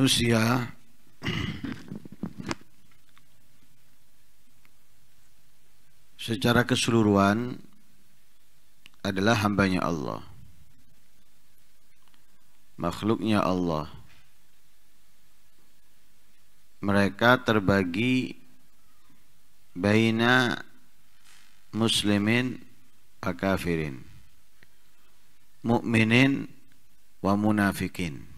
manusia secara keseluruhan adalah hambanya Allah makhluknya Allah mereka terbagi baina muslimin akafirin mu'minin wa munafikin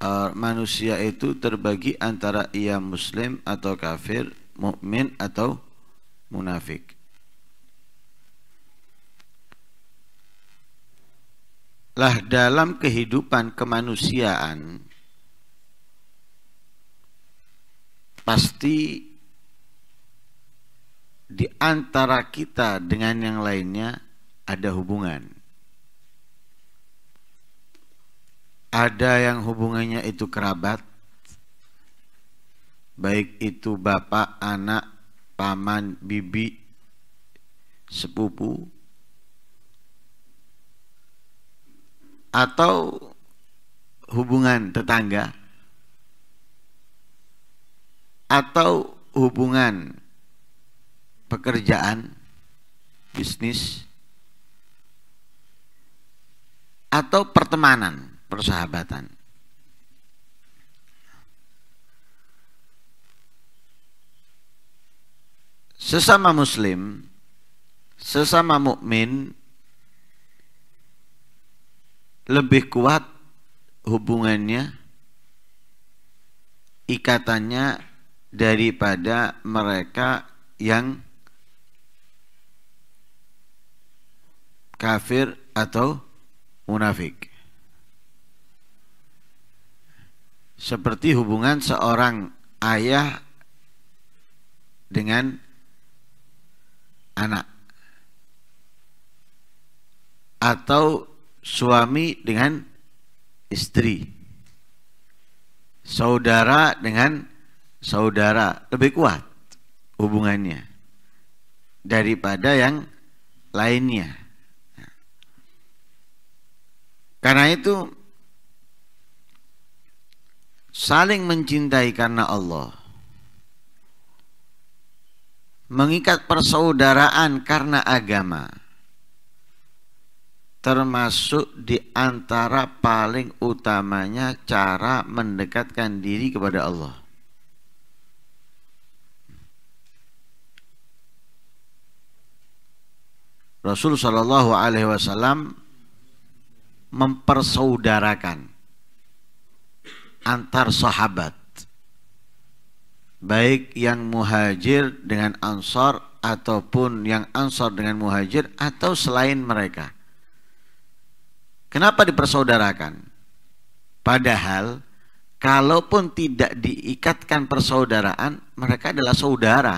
Eh, manusia itu terbagi antara ia muslim atau kafir, mukmin atau munafik. Lah dalam kehidupan kemanusiaan pasti di antara kita dengan yang lainnya ada hubungan. ada yang hubungannya itu kerabat, baik itu bapak, anak, paman, bibi, sepupu, atau hubungan tetangga, atau hubungan pekerjaan, bisnis, atau pertemanan persahabatan. Sesama muslim, sesama mukmin lebih kuat hubungannya ikatannya daripada mereka yang kafir atau munafik. seperti hubungan seorang ayah dengan anak atau suami dengan istri saudara dengan saudara lebih kuat hubungannya daripada yang lainnya karena itu saling mencintai karena Allah mengikat persaudaraan karena agama termasuk di antara paling utamanya cara mendekatkan diri kepada Allah. Rasul Shallallahu Alaihi Wasallam mempersaudarakan antar sahabat baik yang muhajir dengan ansor ataupun yang ansor dengan muhajir atau selain mereka kenapa dipersaudarakan padahal kalaupun tidak diikatkan persaudaraan mereka adalah saudara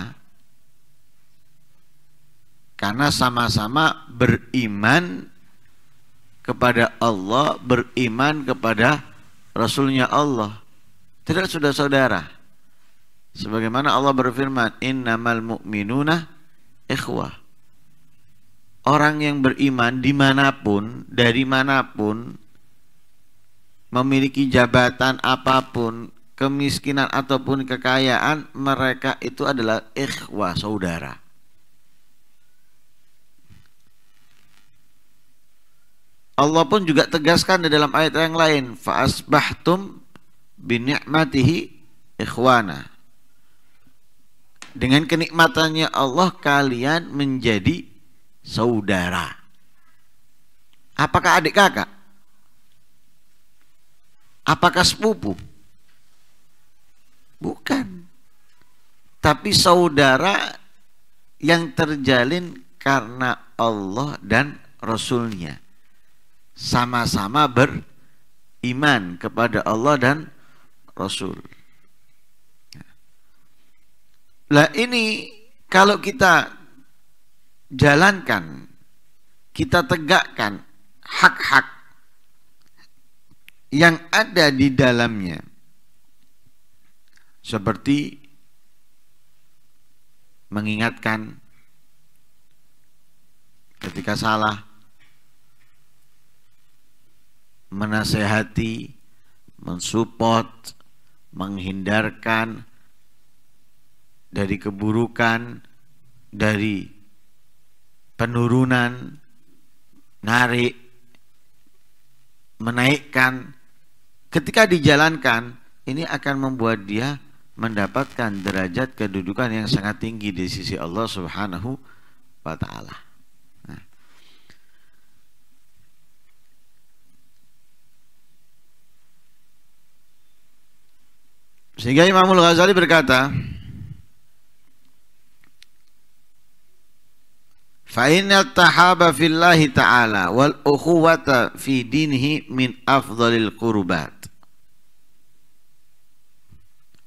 karena sama-sama beriman kepada Allah beriman kepada Rasulnya Allah tidak sudah saudara sebagaimana Allah berfirman innamal mu'minuna ikhwah orang yang beriman dimanapun dari manapun memiliki jabatan apapun kemiskinan ataupun kekayaan mereka itu adalah ikhwah saudara Allah pun juga tegaskan di dalam ayat yang lain fa'asbahtum binikmatihi ikhwana dengan kenikmatannya Allah kalian menjadi saudara apakah adik kakak apakah sepupu bukan tapi saudara yang terjalin karena Allah dan Rasulnya nya sama-sama beriman kepada Allah dan Rasul. Nah ini kalau kita jalankan, kita tegakkan hak-hak yang ada di dalamnya. Seperti mengingatkan ketika salah, menasehati, mensupport, menghindarkan dari keburukan, dari penurunan, narik, menaikkan. Ketika dijalankan, ini akan membuat dia mendapatkan derajat kedudukan yang sangat tinggi di sisi Allah Subhanahu wa taala. Sehingga Imamul Ghazali berkata, Fa'inna tahaba fillahi ta'ala wal ukhuwata fi dinhi min afdalil qurbat.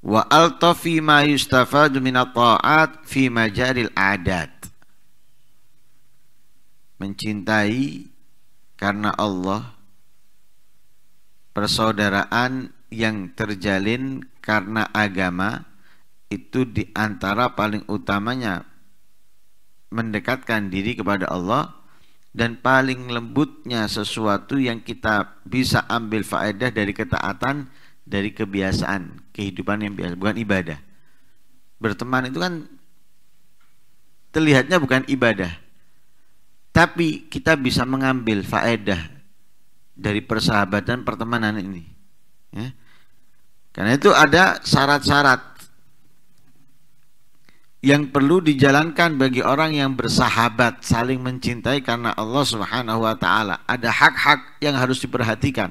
Wa altafi ma yustafadu min ta'at fi majaril adat. Mencintai karena Allah persaudaraan yang terjalin karena agama itu diantara paling utamanya mendekatkan diri kepada Allah dan paling lembutnya sesuatu yang kita bisa ambil faedah dari ketaatan dari kebiasaan kehidupan yang biasa bukan ibadah berteman itu kan terlihatnya bukan ibadah tapi kita bisa mengambil faedah dari persahabatan pertemanan ini Ya. Karena itu ada syarat-syarat yang perlu dijalankan bagi orang yang bersahabat saling mencintai karena Allah Subhanahu wa taala. Ada hak-hak yang harus diperhatikan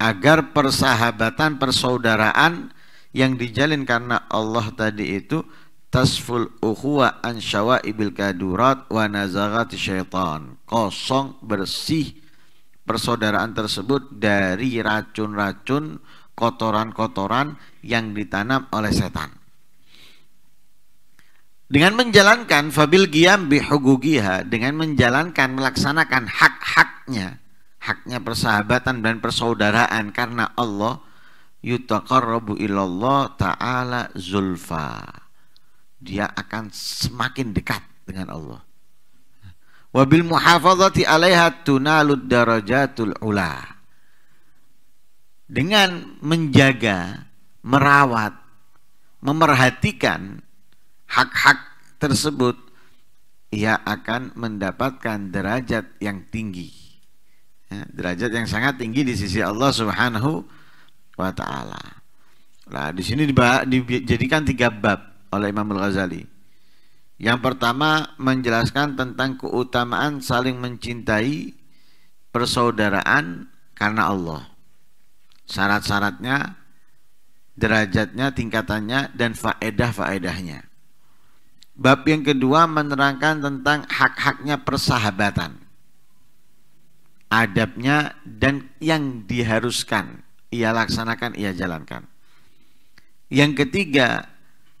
agar persahabatan persaudaraan yang dijalin karena Allah tadi itu tasful uhuwa an syawaibil kadurat wa nazagati syaitan. Kosong bersih persaudaraan tersebut dari racun-racun kotoran-kotoran yang ditanam oleh setan. Dengan menjalankan fabil giam bihugugiha, dengan menjalankan melaksanakan hak-haknya, haknya persahabatan dan persaudaraan karena Allah yutaqarrabu ilallah ta'ala zulfa. Dia akan semakin dekat dengan Allah wabil muhafazati alaiha tunalud darajatul ula dengan menjaga merawat memerhatikan hak-hak tersebut ia akan mendapatkan derajat yang tinggi ya, derajat yang sangat tinggi di sisi Allah Subhanahu wa taala. Nah, di sini dijadikan tiga bab oleh Imam Al-Ghazali yang pertama menjelaskan tentang keutamaan saling mencintai persaudaraan karena Allah. Syarat-syaratnya, derajatnya, tingkatannya, dan faedah-faedahnya. Bab yang kedua menerangkan tentang hak-haknya persahabatan. Adabnya dan yang diharuskan ia laksanakan, ia jalankan. Yang ketiga,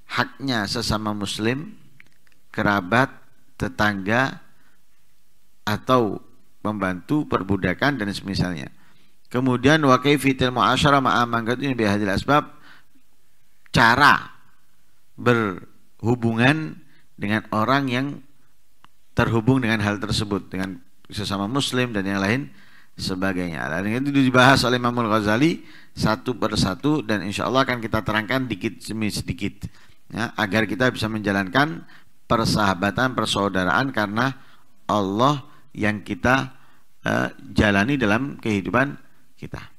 haknya sesama muslim kerabat, tetangga, atau membantu perbudakan dan semisalnya. Kemudian wa kaifitil mu'asyarah ma'amangkat ini bi hadil asbab cara berhubungan dengan orang yang terhubung dengan hal tersebut dengan sesama muslim dan yang lain sebagainya. Dan itu dibahas oleh Imam Ghazali satu persatu dan insya Allah akan kita terangkan dikit demi sedikit ya, agar kita bisa menjalankan persahabatan, persaudaraan karena Allah yang kita uh, jalani dalam kehidupan kita.